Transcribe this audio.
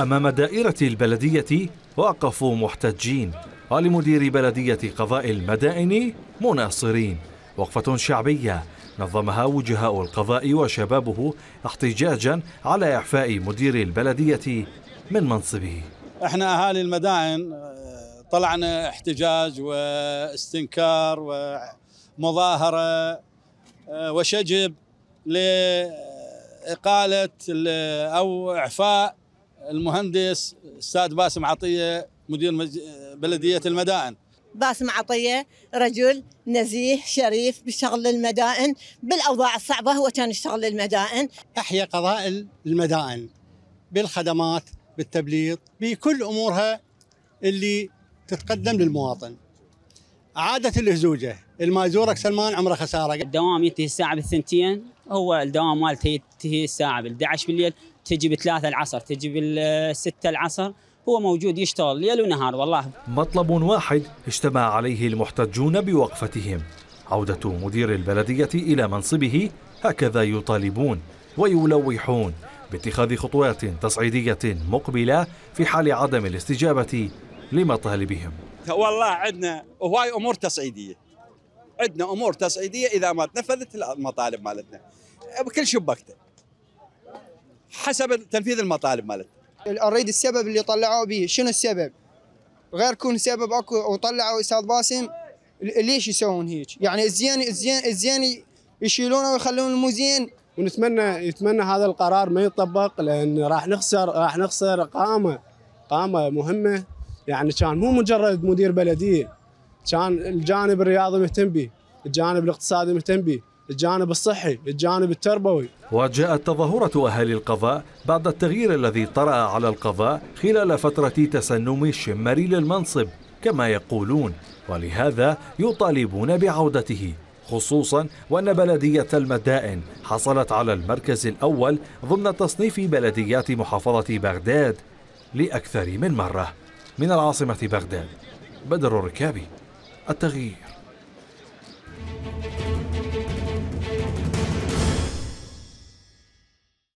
أمام دائرة البلدية وقفوا محتجين ولمدير بلدية قضاء المدائن مناصرين وقفة شعبية نظمها وجهاء القضاء وشبابه احتجاجا على إعفاء مدير البلدية من منصبه احنا أهالي المدائن آه، طلعنا احتجاج واستنكار ومظاهرة آه، وشجب لإقالة أو إعفاء المهندس استاذ باسم عطيه مدير بلديه المدائن باسم عطيه رجل نزيه شريف بشغل المدائن بالاوضاع الصعبه هو كان يشتغل المدائن احيا قضاء المدائن بالخدمات بالتبليط بكل امورها اللي تتقدم للمواطن عادة الهزوجة ما يزورك سلمان عمره خسارة الدوام ينتهي الساعة بالثنتين هو الدوام مالته ينتهي الساعة بال11 بالليل تجي بثلاثة العصر تجي بالستة العصر هو موجود يشتغل ليل ونهار والله مطلب واحد اجتمع عليه المحتجون بوقفتهم عودة مدير البلدية إلى منصبه هكذا يطالبون ويلوحون باتخاذ خطوات تصعيدية مقبلة في حال عدم الاستجابة لمطالبهم والله عندنا هواي أمور تصعيدية عندنا أمور تصعيدية إذا ما تنفذت المطالب مالتنا بكل شبكته حسب تنفيذ المطالب مالت اريد السبب اللي طلعوا به شنو السبب غير كون سبب اكو وطلعوا استاذ باسم ليش يسوون هيك يعني الزين الزين الزين يشيلونه ويخلون مو زين ونتمنى يتمنى هذا القرار ما يطبق لان راح نخسر راح نخسر قامه قامه مهمه يعني كان مو مجرد مدير بلديه كان الجانب الرياضي مهتم به الجانب الاقتصادي مهتم به الجانب الصحي الجانب التربوي وجاءت تظاهرة أهالي القضاء بعد التغيير الذي طرأ على القضاء خلال فترة تسنم الشمري للمنصب كما يقولون ولهذا يطالبون بعودته خصوصا وأن بلدية المدائن حصلت على المركز الأول ضمن تصنيف بلديات محافظة بغداد لأكثر من مرة من العاصمة بغداد بدر الركابي التغيير